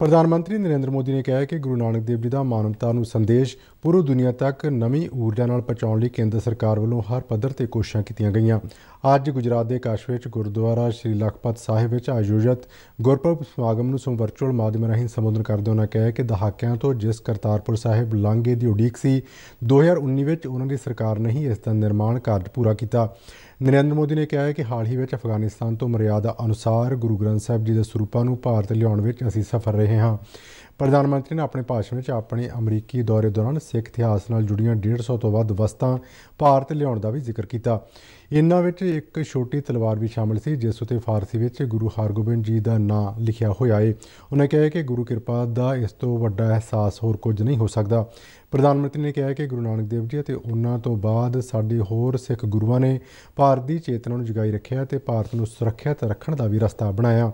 ਪ੍ਰਧਾਨ ਮੰਤਰੀ ਨਰਿੰਦਰ ਮੋਦੀ ਨੇ ਕਿਹਾ ਹੈ ਕਿ ਗੁਰੂ ਨਾਨਕ ਦੇਵ ਜੀ ਦਾ ਮਾਨਵਤਾ ਨੂੰ ਸੰਦੇਸ਼ ਪੂਰੀ ਦੁਨੀਆ ਤੱਕ ਨਵੀਂ ਊਰਜਾ ਨਾਲ ਪਹੁੰਚਾਉਣ ਲਈ ਕੇਂਦਰ ਸਰਕਾਰ ਵੱਲੋਂ ਹਰ ਪੱਧਰ ਤੇ ਕੋਸ਼ਿਸ਼ਾਂ ਕੀਤੀਆਂ ਗਈਆਂ ਅੱਜ ਗੁਜਰਾਤ ਦੇ ਕਾਸ਼ ਵਿੱਚ ਗੁਰਦੁਆਰਾ ਸ੍ਰੀ ਲਖਪਤ ਸਾਹਿਬ ਵਿੱਚ ਆਯੋਜਿਤ ਗੁਰਪੁਰਬ ਸਮਾਗਮ ਨੂੰ ਸੋ ਵਰਚੁਅਲ ਮਾਧਿਅਮ ਰਾਹੀਂ ਸੰਬੋਧਨ ਕਰਦੇ ਉਹਨਾਂ ਕਿਹਾ ਕਿ ਦਹਾਕਿਆਂ ਤੋਂ ਜਿਸ ਕਰਤਾਰਪੁਰ ਸਾਹਿਬ ਲਾਂਘੇ ਦੀ ਉਡੀਕ ਸੀ 2019 ਵਿੱਚ ਉਹਨਾਂ ਦੀ ਸਰਕਾਰ ਨੇ ਹੀ ਇਸ ਦਾ ਨਿਰਮਾਣ ਕਾਰਜ ਪੂਰਾ ਕੀਤਾ ਨਰਿੰਦਰ ਮੋਦੀ ਨੇ ਕਿਹਾ ਹੈ ਕਿ ਹਾਲ ਹੀ ਵਿੱਚ ਅਫਗਾਨਿਸਤਾਨ ਤੋਂ ਮਰਿਆਦਾ ਅਨੁਸਾਰ ਗੁਰੂ ਗ੍ਰੰਥ ਸਾਹਿਬ ਜੀ ਦੇ ਸਰੂਪਾਂ ਨੂੰ ਭਾਰਤ ਲਿਆਉਣ ਵਿੱਚ ਅਸੀਂ ਸਫਲ ਰਹੇ ਹਾਂ ਪ੍ਰਧਾਨ ਮੰਤਰੀ ਨੇ ਆਪਣੇ ਭਾਸ਼ਣ ਵਿੱਚ ਆਪਣੇ ਅਮਰੀਕੀ ਦੌਰੇ ਦੌਰਾਨ ਸਿੱਖ ਇਤਿਹਾਸ ਨਾਲ ਜੁੜੀਆਂ 150 ਤੋਂ ਵੱਧ ਵਸਤਾਂ ਭਾਰਤ ਲਿਆਉਣ ਦਾ ਵੀ ਜ਼ਿਕਰ ਕੀਤਾ ਇਨ੍ਹਾਂ ਵਿੱਚ ਇੱਕ ਛੋਟੀ ਤਲਵਾਰ ਵੀ ਸ਼ਾਮਲ ਸੀ ਜਿਸ ਉਤੇ ਫਾਰਸੀ ਵਿੱਚ ਗੁਰੂ ਹਰਗੋਬਿੰਦ ਜੀ ਦਾ ਨਾਂ ਲਿਖਿਆ ਹੋਇਆ ਹੈ ਉਹਨਾਂ ਕਿਹਾ ਕਿ ਗੁਰੂ ਕਿਰਪਾ ਦਾ ਇਸ ਤੋਂ ਵੱਡਾ ਅਹਿਸਾਸ ਹੋਰ ਕੁਝ ਨਹੀਂ ਹੋ ਸਕਦਾ ਪ੍ਰਧਾਨ ਮੰਤਰੀ ਨੇ ਕਿਹਾ ਕਿ ਗੁਰੂ ਨਾਨਕ ਦੇਵ ਜੀ ਅਤੇ ਉਹਨਾਂ ਤੋਂ ਬਾਅਦ ਸਾਡੇ ਹੋਰ ਸਿੱਖ ਗੁਰੂਆਂ ਨੇ ਭਾਰਤ ਦੀ ਚੇਤਨਾ ਨੂੰ ਜਗਾਈ ਰੱਖਿਆ ਤੇ ਭਾਰਤ ਨੂੰ ਸੁਰੱਖਿਅਤ ਰੱਖਣ ਦਾ ਵੀ ਰਸਤਾ ਬਣਾਇਆ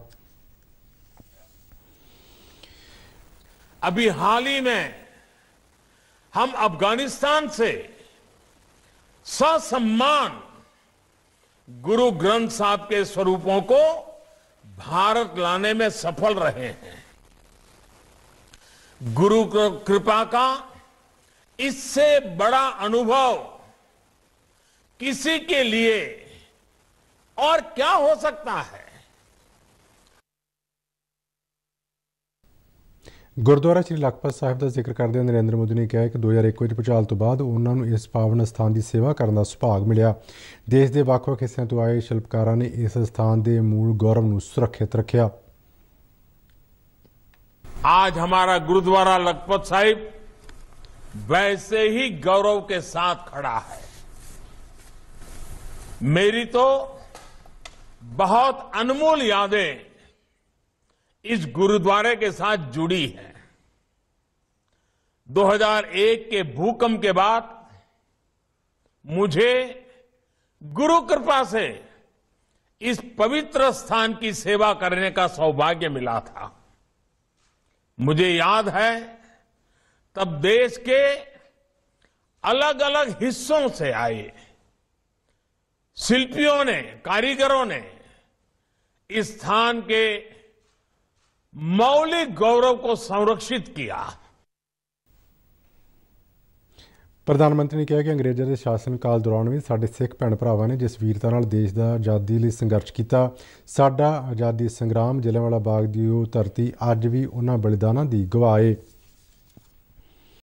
अभी हाल ही में हम अफगानिस्तान से ससम्मान गुरु ग्रंथ साहब के स्वरूपों को भारत लाने में सफल रहे हैं गुरु कृपा का इससे बड़ा अनुभव किसी के लिए और क्या हो सकता है ਗੁਰਦੁਆਰਾ ਸ੍ਰੀ ਲਖਪਤ ਸਾਹਿਬ ਦਾ ਜ਼ਿਕਰ ਕਰਦੇ ਹੋਏ ਨਰਿੰਦਰ ਮੋਦੀ ਨੇ ਕਿਹਾ ਕਿ 2001 ਵਿੱਚ ਭੁਚਾਲ ਤੋਂ ਬਾਅਦ ਉਹਨਾਂ ਨੂੰ ਇਸ ਪਾਵਨ ਸਥਾਨ ਦੀ ਸੇਵਾ ਕਰਨ ਦਾ ਸੁਭਾਗ ਮਿਲਿਆ ਦੇਸ਼ ਦੇ ਵੱਖ-ਵੱਖ ਹਿੱਸਿਆਂ ਤੋਂ ਆਏ ਸ਼ਿਲਪਕਾਰਾਂ ਨੇ ਇਸ ਸਥਾਨ ਦੇ ਮੂਲ ਗੌਰਵ ਨੂੰ ਸੁਰੱਖਿਅਤ ਰੱਖਿਆ ਅੱਜ ਹਮਾਰਾ ਗੁਰਦੁਆਰਾ ਲਖਪਤ ਸਾਹਿਬ ਵੈਸੇ ਹੀ ਗੌਰਵ ਕੇ ਸਾਥ ਖੜਾ ਹੈ ਮੇਰੀ ਤੋਂ ਬਹੁਤ ਅਨਮੋਲ ਯਾਦਾਂ इस गुरुद्वारे के साथ जुड़ी है 2001 के भूकंप के बाद मुझे गुरु कृपा से इस पवित्र स्थान की सेवा करने का सौभाग्य मिला था मुझे याद है तब देश के अलग अलग हिस्सों से आए शिल्पियों ने कारीगरों ने इस स्थान के मौलिक गौरव को ਸੰਰક્ષਿਤ किया ਪ੍ਰਧਾਨ ਮੰਤਰੀ ਨੇ ਕਿਹਾ ਕਿ ਅੰਗਰੇਜ਼ਾਂ ਦੇ ਸ਼ਾਸਨ ਕਾਲ ਦੌਰਾਨ ਵੀ ਸਾਡੇ ਸਿੱਖ ਭੈਣ ਭਰਾਵਾਂ ਨੇ ਜਿਸ ਵੀਰਤਾ ਨਾਲ ਦੇਸ਼ ਦਾ ਆਜ਼ਾਦੀ ਲਈ ਸੰਘਰਸ਼ ਕੀਤਾ ਸਾਡਾ ਆਜ਼ਾਦੀ ਸੰਗਰਾਮ ਜਲੇਵਾਲਾ ਬਾਗ ਦੀ ਉਹ ਧਰਤੀ ਅੱਜ ਵੀ ਉਹਨਾਂ ਬਲੀਦਾਨਾਂ ਦੀ ਗਵਾਹ ਹੈ